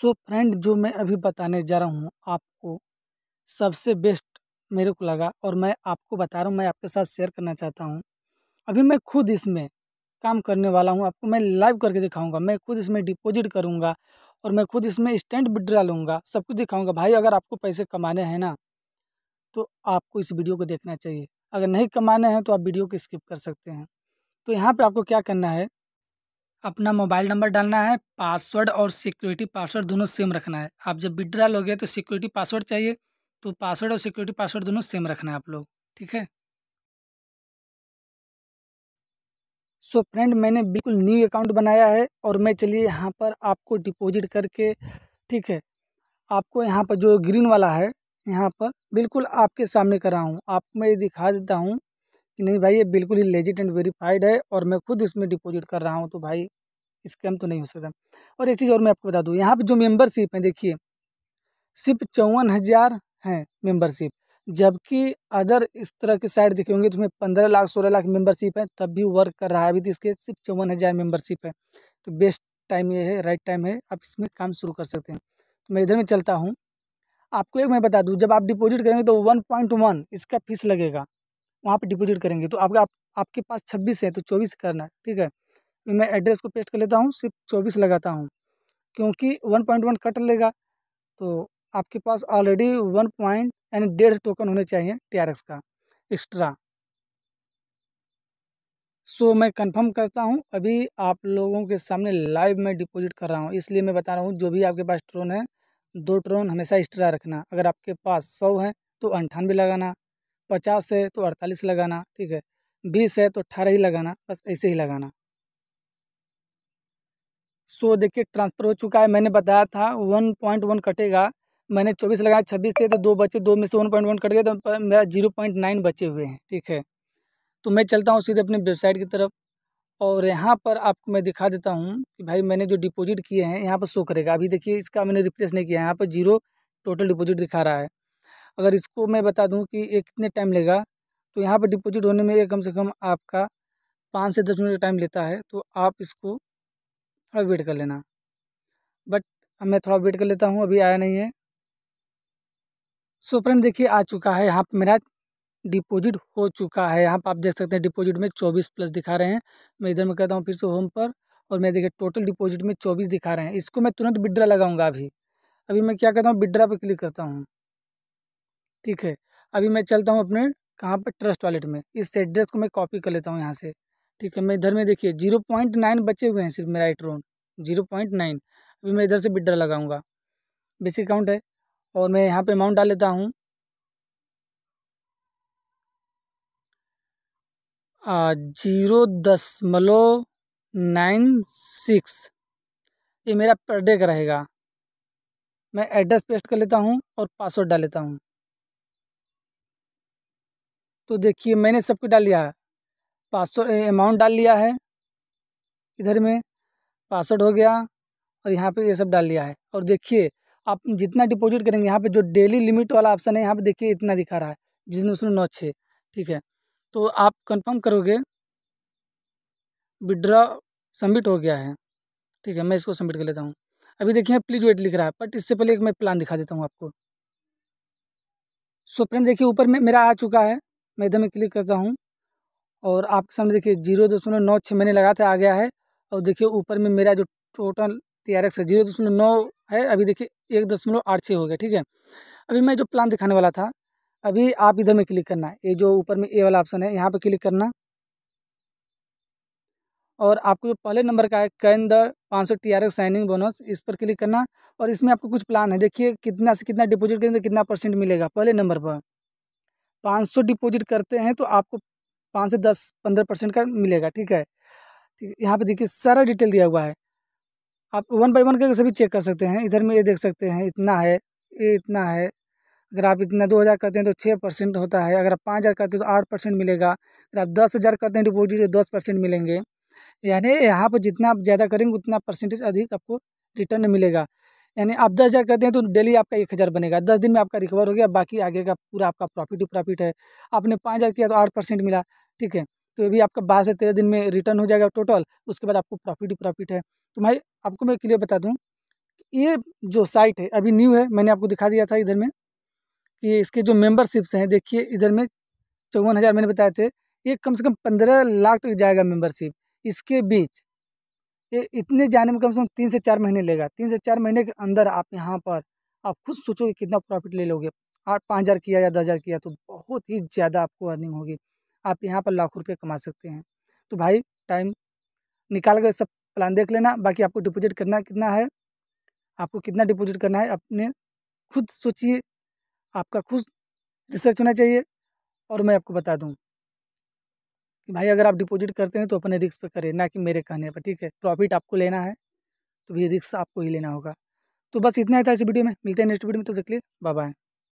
so friend जो मैं अभी बताने जा रहा हूँ आपको सबसे बेस्ट मेरे को लगा और मैं आपको बता रहा हूँ मैं आपके साथ शेयर करना चाहता हूँ अभी मैं खुद इसमें काम करने वाला हूँ आपको मैं लाइव करके दिखाऊंगा मैं खुद इसमें डिपॉजिट करूँगा और मैं खुद इसमें स्टैंड विड्रा लूँगा सब कुछ दिखाऊँगा भाई अगर आपको पैसे कमाने हैं ना तो आपको इस वीडियो को देखना चाहिए अगर नहीं कमाने हैं तो आप वीडियो को स्किप कर सकते हैं तो यहाँ पर आपको क्या करना है अपना मोबाइल नंबर डालना है पासवर्ड और सिक्योरिटी पासवर्ड दोनों सेम रखना है आप जब विड्रा लोगे तो सिक्योरिटी पासवर्ड चाहिए तो पासवर्ड और सिक्योरिटी पासवर्ड दोनों सेम रखना है आप लोग ठीक है सो so फ्रेंड मैंने बिल्कुल न्यू अकाउंट बनाया है और मैं चलिए यहाँ पर आपको डिपॉजिट करके ठीक है आपको यहाँ पर जो ग्रीन वाला है यहाँ पर बिल्कुल आपके सामने करा हूँ आप मैं दिखा देता हूँ कि नहीं भाई ये बिल्कुल ही लेजिट एंड वेरीफाइड है और मैं खुद इसमें डिपॉजिट कर रहा हूँ तो भाई स्कैम तो नहीं हो सकता और एक चीज़ और मैं आपको बता दूँ यहाँ पर जो मेम्बरशिप है देखिए सिर्फ चौवन हज़ार हैं मेम्बरशिप जबकि अदर इस तरह के साइड देखे होंगे तो उसमें पंद्रह लाख सोलह लाख मेंबरशिप है तब भी वर्क कर रहा है अभी तो इसके सिर्फ चौवन हज़ार मेम्बरशिप है तो बेस्ट टाइम ये है राइट टाइम है आप इसमें काम शुरू कर सकते हैं तो मैं इधर में चलता हूँ आपको एक मैं बता दूँ जब आप डिपॉजिट करेंगे तो वन पॉइंट वन इसका फीस लगेगा वहाँ पर डिपोजिट करेंगे तो आपका आप आपके पास छब्बीस है तो चौबीस करना है ठीक है मैं एड्रेस को पेस्ट कर लेता हूँ सिर्फ चौबीस लगाता हूँ क्योंकि वन पॉइंट वन कट लेगा तो आपके पास ऑलरेडी वन पॉइंट यानी डेढ़ टोकन होने चाहिए टी आर एक्स का एक्स्ट्रा सो मैं कंफर्म करता हूँ अभी आप लोगों के सामने लाइव में डिपॉजिट कर रहा हूँ इसलिए मैं बता रहा हूँ जो भी आपके पास ट्रोन है दो ट्रोन हमेशा एक्स्ट्रा रखना अगर आपके पास सौ है तो अंठानवे लगाना पचास है तो अड़तालीस लगाना ठीक है बीस है तो अट्ठारह ही लगाना बस ऐसे ही लगाना सो देखिए ट्रांसफ़र हो चुका है मैंने बताया था वन पॉइंट वन कटेगा मैंने चौबीस लगाया छब्बीस थे तो दो बचे दो में से वन पॉइंट वन कट गए तो मेरा जीरो पॉइंट नाइन बचे हुए हैं ठीक है तो मैं चलता हूँ सीधे अपनी वेबसाइट की तरफ और यहाँ पर आपको मैं दिखा देता हूँ कि भाई मैंने जो डिपोज़िट किए हैं यहाँ पर शो करेगा अभी देखिए इसका मैंने रिप्लेस नहीं किया है यहाँ पर जीरो टोटल डिपोज़िट दिखा रहा है अगर इसको मैं बता दूँ कि ये कितने टाइम लेगा तो यहाँ पर डिपॉजिट होने में ये कम से कम आपका पाँच से दस मिनट का टाइम लेता है तो आप इसको थोड़ा वेट कर लेना बट मैं थोड़ा वेट कर लेता हूँ अभी आया नहीं है सो फ्रेंड देखिए आ चुका है यहाँ पर मेरा डिपॉजिट हो चुका है यहाँ पर आप देख सकते हैं डिपॉजिट में चौबीस प्लस दिखा रहे हैं मैं इधर में करता हूँ फिर से होम पर और मैं देखिए टोटल डिपॉजिट में चौबीस दिखा रहे हैं इसको मैं तुरंत विड्रा लगाऊंगा अभी अभी मैं क्या करता हूँ विड्रा पर क्लिक करता हूँ ठीक है अभी मैं चलता हूँ अपने कहाँ पर ट्रस्ट वॉलेट में इस एड्रेस को मैं कॉपी कर लेता हूँ यहाँ से ठीक है मैं इधर में देखिए जीरो पॉइंट नाइन बचे हुए हैं सिर्फ मेरा इट्रोन जीरो पॉइंट नाइन अभी मैं इधर से बिड्डर लगाऊंगा बेसिक अकाउंट है और मैं यहाँ पे अमाउंट डाल लेता हूँ जीरो दसमलव नाइन सिक्स ये मेरा पर डे का रहेगा मैं एड्रेस पेस्ट कर लेता हूँ और पासवर्ड डाल लेता हूँ तो देखिए मैंने सब कुछ डाल लिया है पासवर्ड अमाउंट डाल लिया है इधर में पासवर्ड हो गया और यहाँ पे ये सब डाल लिया है और देखिए आप जितना डिपॉजिट करेंगे यहाँ पे जो डेली लिमिट वाला ऑप्शन है यहाँ पे देखिए इतना दिखा रहा है जिसमें उसने नौ छः ठीक है तो आप कंफर्म करोगे विड्रॉ सबमिट हो गया है ठीक है मैं इसको सबमिट कर लेता हूँ अभी देखिए प्लीज वेट लिख रहा है बट इससे पहले एक मैं प्लान दिखा देता हूँ आपको सो फ्रेंड देखिए ऊपर में मेरा आ चुका है मैं इधर में क्लिक करता हूँ और आपके सामने देखिए जीरो दशमलव नौ छः महीने था आ गया है और देखिए ऊपर में मेरा जो टोटल टी आर एक्स है जीरो दशमलव नौ है अभी देखिए एक दशमलव आठ छः हो गया ठीक है अभी मैं जो प्लान दिखाने वाला था अभी आप इधर में क्लिक करना है ये जो ऊपर में ए वाला ऑप्शन है यहाँ पर क्लिक करना और आपको जो पहले नंबर का है कैन द पाँच सौ T R X signing bonus इस पर क्लिक करना और इसमें आपको कुछ प्लान है देखिए कितना से कितना डिपॉजिट करेंगे कितना परसेंट मिलेगा पहले नंबर पर पाँच सौ डिपोजिट करते हैं तो आपको पाँच से दस पंद्रह परसेंट का मिलेगा ठीक है ठीक यहाँ पे देखिए सारा डिटेल दिया हुआ है आप वन बाई वन करके सभी चेक कर सकते हैं इधर में ये देख सकते हैं इतना है ये इतना है अगर आप इतना दो हज़ार करते हैं तो छः परसेंट होता है अगर आप पाँच हज़ार करते हैं तो आठ परसेंट मिलेगा अगर आप दस हज़ार करते हैं डिपोजिट तो दस परसेंट मिलेंगे यानी यहाँ पर जितना आप ज़्यादा करेंगे उतना परसेंटेज अधिक आपको रिटर्न मिलेगा यानी आप दस हज़ार करते हैं तो डेली आपका एक हज़ार बनेगा दस दिन में आपका रिकवर हो गया बाकी आगे का पूरा आपका प्रॉफिट ही प्रॉफिट है आपने पाँच हज़ार किया तो आठ परसेंट मिला ठीक है तो ये भी आपका बारह से तेरह दिन में रिटर्न हो जाएगा टोटल उसके बाद आपको प्रॉफिट ही प्रॉफिट है तो भाई आपको मैं क्लियर बता दूँ ये जो साइट है अभी न्यू है मैंने आपको दिखा दिया था इधर में कि इसके जो मेम्बरशिप्स हैं देखिए इधर में चौवन हज़ार मैंने बताए थे ये कम से कम पंद्रह लाख तक तो जाएगा मेम्बरशिप इसके बीच ये इतने जाने में कम से कम तीन से चार महीने लेगा तीन से चार महीने के अंदर आप यहाँ पर आप खुद सोचोगे कितना प्रॉफिट ले लोगे आठ पाँच हज़ार किया या दस हज़ार किया तो बहुत ही ज़्यादा आपको अर्निंग होगी आप यहाँ पर लाखों रुपये कमा सकते हैं तो भाई टाइम निकाल कर सब प्लान देख लेना बाकी आपको डिपॉजिट करना कितना है आपको कितना डिपॉजिट करना है अपने खुद सोचिए आपका खुद रिसर्च होना चाहिए और मैं आपको बता दूँ कि भाई अगर आप डिपॉजिट करते हैं तो अपने रिक्स पे करें ना कि मेरे कहने पर ठीक है प्रॉफिट आपको लेना है तो भी रिक्स आपको ही लेना होगा तो बस इतना ही था इस वीडियो में मिलते हैं नेक्स्ट वीडियो में तो देख लिए बाय